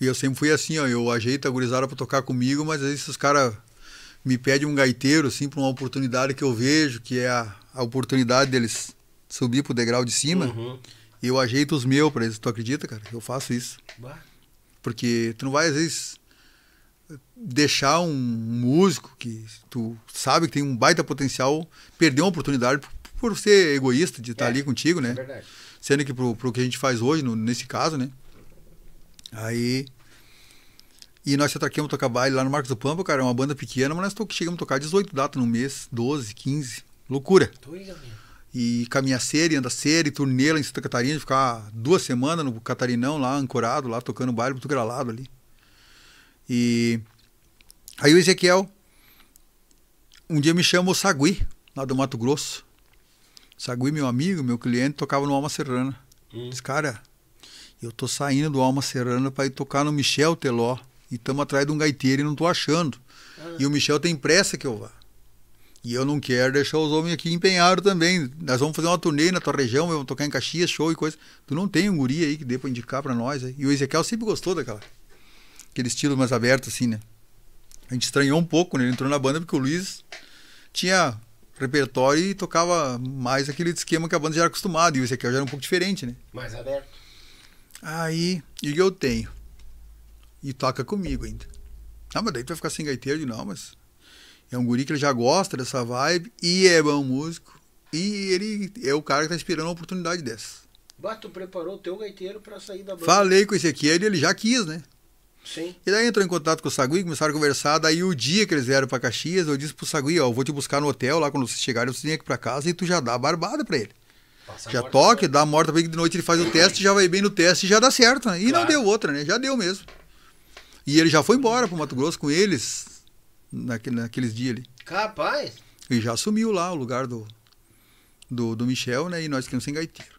E eu sempre fui assim, ó, eu ajeito a gurizada pra tocar comigo, mas às vezes os caras me pedem um gaiteiro, assim, pra uma oportunidade que eu vejo, que é a, a oportunidade deles subir pro degrau de cima. Uhum. E eu ajeito os meus pra eles. Tu acredita, cara? Eu faço isso. Porque tu não vai, às vezes, deixar um músico que tu sabe que tem um baita potencial perder uma oportunidade por, por ser egoísta de estar tá é, ali contigo, né? É verdade. Sendo que pro, pro que a gente faz hoje, no, nesse caso, né? Aí. E nós toquemos tocar baile lá no Marcos do Pampa, cara, é uma banda pequena, mas nós to chegamos a tocar 18 datas no mês, 12, 15. Loucura. E caminhar série, andar série, turnê lá em Santa Catarina, ficar duas semanas no Catarinão lá, ancorado, lá tocando baile, muito gralado ali. E aí o Ezequiel, um dia me chama o Sagui, lá do Mato Grosso. Sagui, meu amigo, meu cliente, tocava no Alma Serrana. Hum. Diz, cara, eu tô saindo do Alma Serrana para ir tocar no Michel Teló e estamos atrás de um gaiteiro e não tô achando. Ah. E o Michel tem pressa que eu vá. E eu não quero deixar os homens aqui empenhados também. Nós vamos fazer uma turnê na tua região, vamos tocar em Caxias, show e coisa. Tu não tem um guri aí que dê para indicar para nós. Aí. E o Ezequiel sempre gostou daquela. Aquele estilo mais aberto, assim, né? A gente estranhou um pouco, né? Ele entrou na banda porque o Luiz tinha repertório e tocava mais aquele esquema que a banda já era acostumada. E o Ezequiel já era um pouco diferente, né? Mais aberto. Aí, e eu tenho. E toca comigo ainda. Ah, mas daí tu vai ficar sem gaiteiro? Não, mas é um guri que ele já gosta dessa vibe e é bom músico. E ele é o cara que tá esperando uma oportunidade dessa. Bato tu preparou o teu gaiteiro pra sair da banda. Falei com esse aqui, ele, ele já quis, né? Sim. E daí entrou em contato com o Sagui, começaram a conversar. Daí o dia que eles vieram pra Caxias, eu disse pro Sagui, ó, vou te buscar no hotel lá quando vocês chegarem, vocês vêm aqui pra casa e tu já dá a barbada pra ele. Passa já toca, dá a morta bem que de noite ele faz o teste, já vai bem no teste e já dá certo, né? E claro. não deu outra, né? Já deu mesmo. E ele já foi embora pro Mato Grosso com eles naquele, naqueles dias ali. Capaz! E já assumiu lá o lugar do, do, do Michel, né? E nós ficamos sem gaiteiro.